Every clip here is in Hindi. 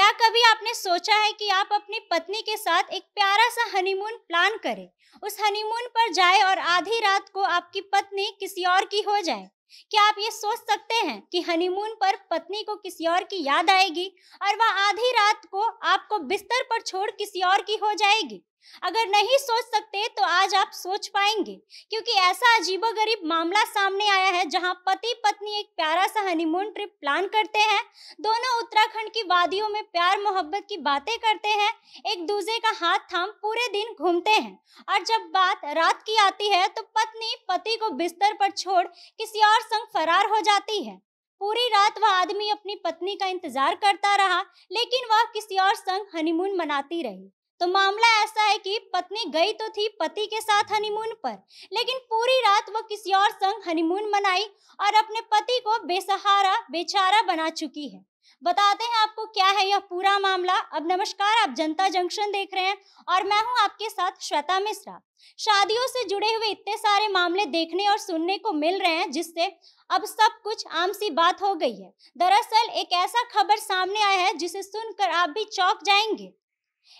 क्या कभी आपने सोचा है कि आप अपनी पत्नी के साथ एक प्यारा सा हनीमून प्लान करें उस हनीमून पर जाए और आधी रात को आपकी पत्नी किसी और की हो जाए क्या आप ये सोच सकते हैं कि हनीमून पर पत्नी को किसी और की याद आएगी और वह आधी रात को आपको बिस्तर पर छोड़ किसी और की हो जाएगी अगर नहीं सोच सकते तो आज आप सोच पाएंगे क्योंकि ऐसा अजीबोगरीब मामला सामने आया है जहां पति पत्नी एक प्यारा सा हनीमून ट्रिप प्लान करते हैं दोनों उत्तराखंड की वादियों में प्यार मोहब्बत की बातें करते हैं एक दूसरे का हाथ थाम पूरे दिन घूमते हैं और जब बात रात की आती है तो पत्नी पति को बिस्तर पर छोड़ किसी और संग फरार हो जाती है पूरी रात वह आदमी अपनी पत्नी का इंतजार करता रहा लेकिन वह किसी और संग हनीमून मनाती रही तो मामला ऐसा है कि पत्नी गई तो थी पति के साथ हनीमून पर लेकिन पूरी रात वो किसी और संग हनीमून मनाई और अपने पति को बेसहारा बेचारा बना चुकी है बताते हैं आपको क्या है यह पूरा मामला अब नमस्कार आप जनता जंक्शन देख रहे हैं और मैं हूं आपके साथ श्वेता मिश्रा शादियों से जुड़े हुए इतने सारे मामले देखने और सुनने को मिल रहे हैं जिससे अब सब कुछ आम सी बात हो गई है दरअसल एक ऐसा खबर सामने आया है जिसे सुनकर आप भी चौक जाएंगे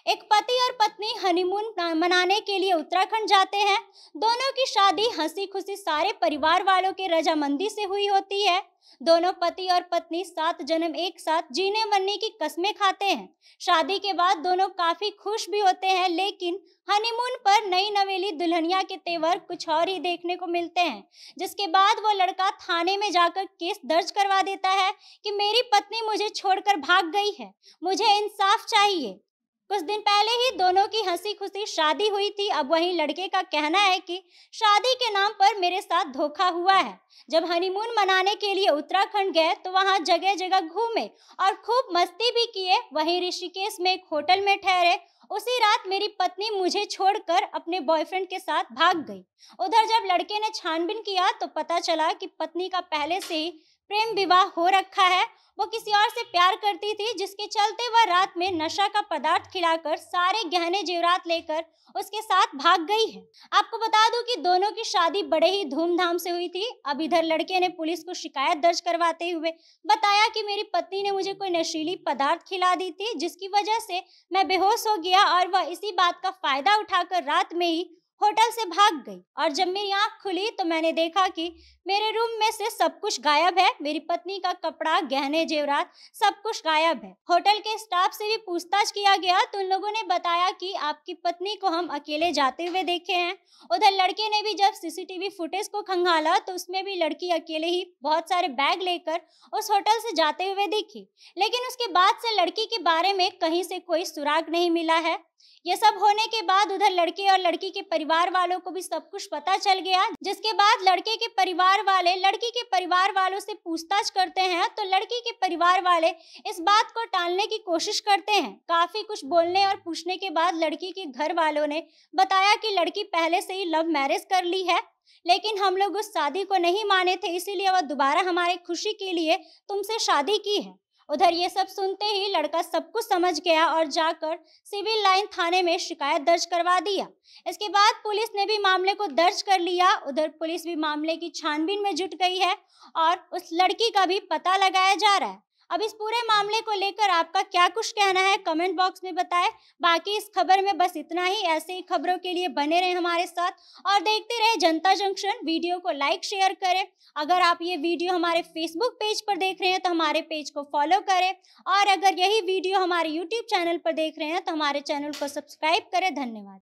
एक पति और पत्नी हनीमून मनाने के लिए उत्तराखंड जाते हैं दोनों की शादी हंसी खुशी सारे परिवार वालों के रजामंदी से हुई होती है दोनों पति और पत्नी सात जन्म एक साथ जीने मरने की कस्में खाते हैं शादी के बाद दोनों काफी खुश भी होते हैं लेकिन हनीमून पर नई नवेली दुल्हनिया के तेवर कुछ और ही देखने को मिलते हैं जिसके बाद वो लड़का थाने में जाकर केस दर्ज करवा देता है कि मेरी पत्नी मुझे छोड़कर भाग गई है मुझे इंसाफ चाहिए कुछ दिन पहले ही दोनों की हंसी खुशी शादी हुई थी अब वहीं लड़के का कहना है कि शादी के नाम पर मेरे साथ धोखा हुआ है जब हनीमून मनाने के लिए उत्तराखंड गए तो वहां जगह जगह घूमे और खूब मस्ती भी किए वहीं ऋषिकेश में एक होटल में ठहरे उसी रात मेरी पत्नी मुझे छोड़कर अपने बॉयफ्रेंड के साथ भाग गई उधर जब लड़के ने छानबीन किया तो पता चला कि पत्नी का पहले से ही प्रेम विवाह हो रखा है वो किसी और से प्यार करती थी जिसके चलते वह रात में नशा का पदार्थ खिलाकर सारे गहने जेवरात लेकर उसके साथ भाग गई है आपको बता दूं कि दोनों की शादी बड़े ही धूमधाम से हुई थी अब इधर लड़के ने पुलिस को शिकायत दर्ज करवाते हुए बताया कि मेरी पत्नी ने मुझे कोई नशीली पदार्थ खिला दी थी जिसकी वजह से मैं बेहोश हो गया और वह इसी बात का फायदा उठाकर रात में ही होटल से भाग गई और जब मेरी आंख खुली तो मैंने देखा कि मेरे रूम में से सब कुछ गायब है मेरी पत्नी का कपड़ा गहने जेवरात सब कुछ गायब है होटल के स्टाफ से भी पूछताछ किया गया तो उन लोगों ने बताया कि आपकी पत्नी को हम अकेले जाते हुए देखे हैं उधर लड़के ने भी जब सीसीटीवी फुटेज को खंगाला तो उसमें भी लड़की अकेले ही बहुत सारे बैग लेकर उस होटल से जाते हुए दिखी लेकिन उसके बाद से लड़की के बारे में कहीं से कोई सुराग नहीं मिला है ये सब होने के बाद उधर लड़के और लड़की के परिवार वालों को भी सब कुछ पता चल गया जिसके बाद लड़के के परिवार वाले लड़की के परिवार वालों से पूछताछ करते हैं तो लड़की के परिवार वाले इस बात को टालने की कोशिश करते हैं काफी कुछ बोलने और पूछने के बाद लड़की के घर वालों ने बताया कि लड़की पहले से ही लव मैरिज कर ली है लेकिन हम लोग उस शादी को नहीं माने थे इसीलिए वह दोबारा हमारे खुशी के लिए तुमसे शादी की है उधर ये सब सुनते ही लड़का सब कुछ समझ गया और जाकर सिविल लाइन थाने में शिकायत दर्ज करवा दिया इसके बाद पुलिस ने भी मामले को दर्ज कर लिया उधर पुलिस भी मामले की छानबीन में जुट गई है और उस लड़की का भी पता लगाया जा रहा है अब इस पूरे मामले को लेकर आपका क्या कुछ कहना है कमेंट बॉक्स में बताएं बाकी इस खबर में बस इतना ही ऐसे ही खबरों के लिए बने रहें हमारे साथ और देखते रहे जनता जंक्शन वीडियो को लाइक शेयर करें अगर आप ये वीडियो हमारे फेसबुक पेज पर देख रहे हैं तो हमारे पेज को फॉलो करें और अगर यही वीडियो हमारे यूट्यूब चैनल पर देख रहे हैं तो हमारे चैनल को सब्सक्राइब करें धन्यवाद